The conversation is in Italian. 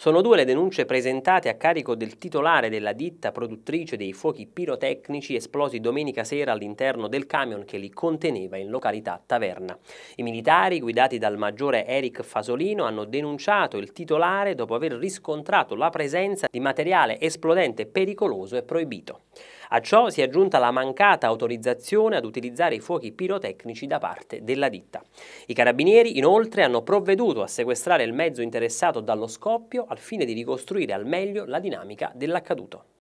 Sono due le denunce presentate a carico del titolare della ditta produttrice dei fuochi pirotecnici esplosi domenica sera all'interno del camion che li conteneva in località Taverna. I militari, guidati dal maggiore Eric Fasolino, hanno denunciato il titolare dopo aver riscontrato la presenza di materiale esplodente pericoloso e proibito. A ciò si è aggiunta la mancata autorizzazione ad utilizzare i fuochi pirotecnici da parte della ditta. I carabinieri inoltre hanno provveduto a sequestrare il mezzo interessato dallo scoppio al fine di ricostruire al meglio la dinamica dell'accaduto.